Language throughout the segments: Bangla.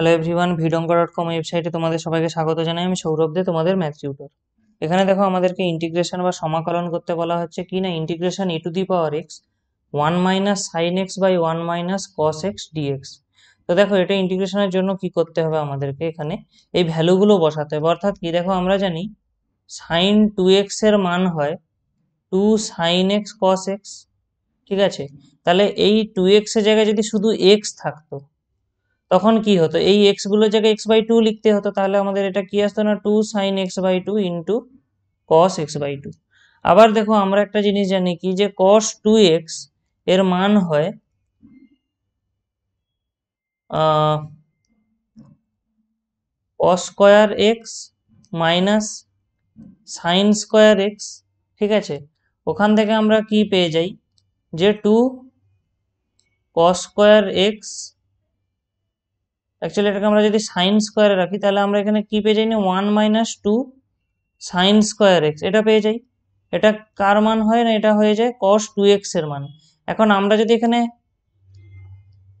হ্যালো এভরিওয়ান ভিডঙ্গ ডট কম ওয়েবসাইটে তোমাদের সবাইকে স্বাগত জানাই আমি সৌরভ দে তোমাদের ম্যাথ টিউটর এখানে দেখো আমাদেরকে ইন্টিগ্রেশন বা সমাকলন করতে বলা হচ্ছে কি না integration e to the power x one minus sine x by one minus cos x dx তো দেখো এটা ইন্টিগ্রেশনের জন্য কি করতে হবে আমাদেরকে এখানে এই ভ্যালুগুলো বসাতে হবে অর্থাৎ কি দেখো আমরা জানি সাইন টু এক্স এর মান হয় two sine x cos x ঠিক আছে তাহলে এই টু এক্সের জায়গায় যদি শুধু এক্স থাকতো তখন কি হতো এই গুলো জায়গায় এক্স বাই টু লিখতে হতো তাহলে আমাদের এটা কি আসতো না two sine x by two into cos x by two আবার দেখো আমরা একটা জিনিস জানি কি যে কস টু এক্স এর মান হয় cos square x minus sine square x ঠিক আছে ওখান থেকে আমরা কি পেয়ে যাই যে two cos square x actually এটাকে আমরা যদি সাইন স্কোয়ারে রাখি তাহলে আমরা এখানে কী পেয়ে যাই না one minus two sine square x এটা পেয়ে যাই এটা কার মান হয় না এটা হয়ে যায় কস টু এক্সের মান এখন আমরা যদি এখানে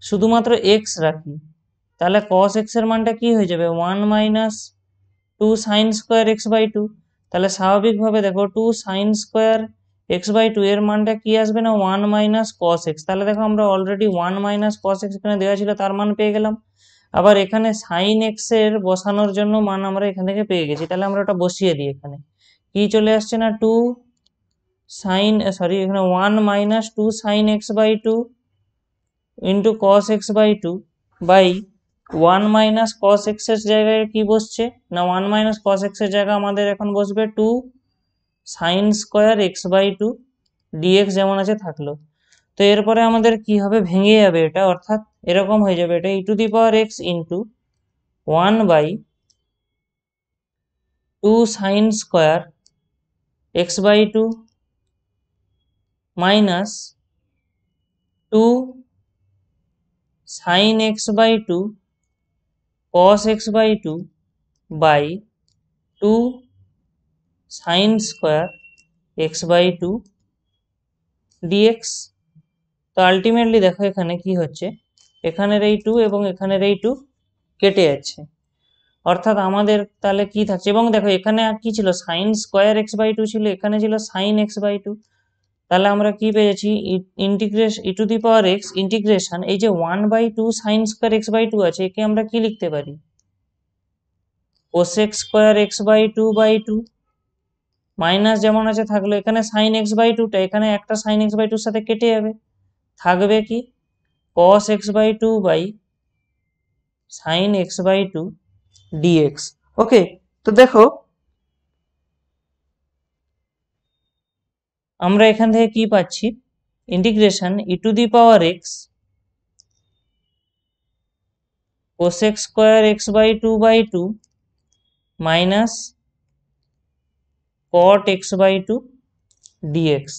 শুধুমাত্র এক্স রাখি তাহলে কস এক্সের মানটা কি হয়ে যাবে one minus two sine square x by two তাহলে স্বাভাবিকভাবে দেখো two sine square x by two এর মানটা কি আসবে না ওয়ান মাইনাস কস এক্স তাহলে দেখো আমরা already one minus cos x এখানে দেওয়া ছিল তার মান পেয়ে গেলাম আবার এখানে সাইন এক্স এর বসানোর জন্য মান আমরা এখান থেকে পেয়ে গেছি তাহলে আমরা ওটা বসিয়ে দিই এখানে কি চলে আসছে না টু সাইন সরি এখানে one minus two sine x by two into cos x by two by one minus cos এক্সের জায়গায় কি বসছে না ওয়ান মাইনাস কস এক্সের জায়গায় আমাদের এখন বসবে two sine square x by two dx যেমন আছে থাকলো তো এরপরে আমাদের কি হবে ভেঙে যাবে এটা অর্থাৎ এরকম হয়ে যাবে এটা e to the power x into one by two sine square x by two minus two sine x by two cos x by two by two sine square x by two dx তো আলটিমেটলি দেখো এখানে কি হচ্ছে এখানের এই টু এবং এখানের এই টু কেটে যাচ্ছে অর্থাৎ আমাদের তাহলে কি থাকছে এবং দেখো এখানে আর কি ছিল sine square x by two ছিল এখানে ছিল সাইন এক্স বাই টু তাহলে আমরা কি পেয়েছি integration e to the power x integration এই যে one by two sine square x by two আছে একে আমরা কি লিখতে পারি cosec square x by two by two minus যেমন আছে থাকলো এখানে সাইন এক্স বাই টুটা এখানে একটা সাইন এক্স বাই টুর সাথে কেটে যাবে थकबे कि कस एक्स बु बन एक्स बु डिएक्स ओके तो देखो एखान कि पासी integration e to the power x cos x square x बु बु माइनस कट एक्स बु डिएक्स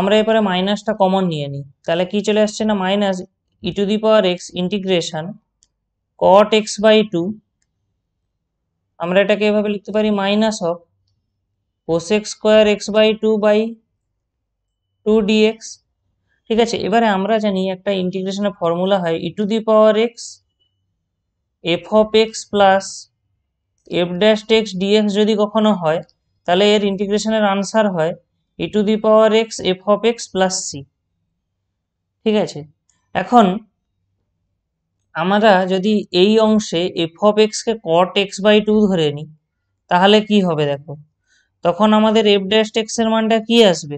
আমরা এবারে মাইনাসটা কমন নিয়ে নিই তাহলে কি চলে আসছে না minus e to the power x integration cot x by two আমরা এটাকে এভাবে লিখতে পারি minus of x square x by two by two dx ঠিক আছে এবারে আমরা জানি একটা ইন্টিগ্রেশনের ফর্মুলা হয় e to the power x f of x plus f dash x dx যদি কখনো হয় তাহলে এর ইন্টিগ্রেশনের আনসার হয় e to the power x f of x plus C ঠিক আছে এখন আমরা যদি এই অংশে এফ অফ এক্সকে কট এক্স বাই টু ধরে নিই তাহলে কি হবে দেখো তখন আমাদের এফ ড্যাশ এক্সের মানটা কি আসবে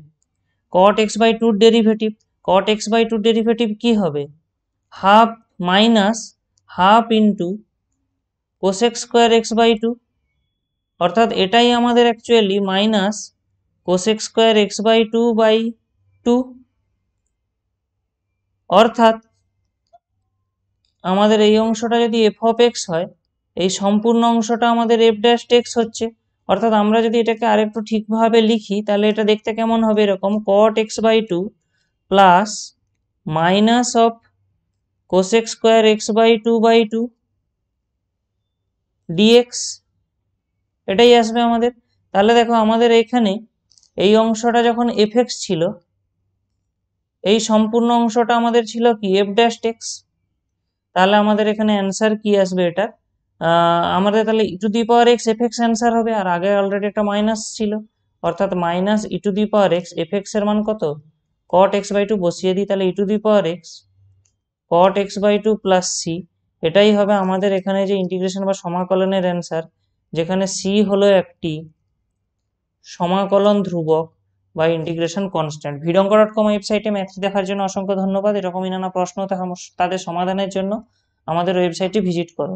কট এক্স বাই টুর ডেরিভেটিভ কট এক্স বাই টুর ডেরিভেটিভ কী হবে half minus half into cosec square x by two অর্থাৎ এটাই আমাদের actually minus cosec square x by two by two অর্থাৎ আমাদের এই অংশটা যদি এফ অফ এক্স হয় এই সম্পূর্ণ অংশটা আমাদের এফ ড্যাশ এক্স হচ্ছে অর্থাৎ আমরা যদি এটাকে আরেকটু ঠিকভাবে লিখি তাহলে এটা দেখতে কেমন হবে এরকম cot x by two plus minus of cosec square x by two by two dx এটাই আসবে আমাদের তাহলে দেখো আমাদের এখানে এই অংশটা যখন এফ এক্স ছিল এই সম্পূর্ণ অংশটা আমাদের ছিল কি এফ ড্যাশ এক্স তাহলে আমাদের এখানে অ্যান্সার কি আসবে এটা আমাদের তাহলে e e to the power x f x answer হবে আর আগে অলরেডি একটা মাইনাস ছিল অর্থাৎ minus e e to the power x f x এর মান কত কট এক্স বাই টু বসিয়ে দিই তাহলে e e to the power x cot x by two plus c এটাই হবে আমাদের এখানে যে ইন্টিগ্রেশন বা সমাকলনের অ্যান্সার যেখানে সি হলো একটি সমাকলন ধ্রুবক বা ইন্টিগ্রেশন কনস্ট্যান্ট ভিডঙ্ক ডট কম ওয়েবসাইটে ম্যাথ দেখার জন্য অসংখ্য ধন্যবাদ এরকমই নানা প্রশ্ন তাদের সমাধানের জন্য আমাদের ওয়েবসাইটটি ভিজিট করো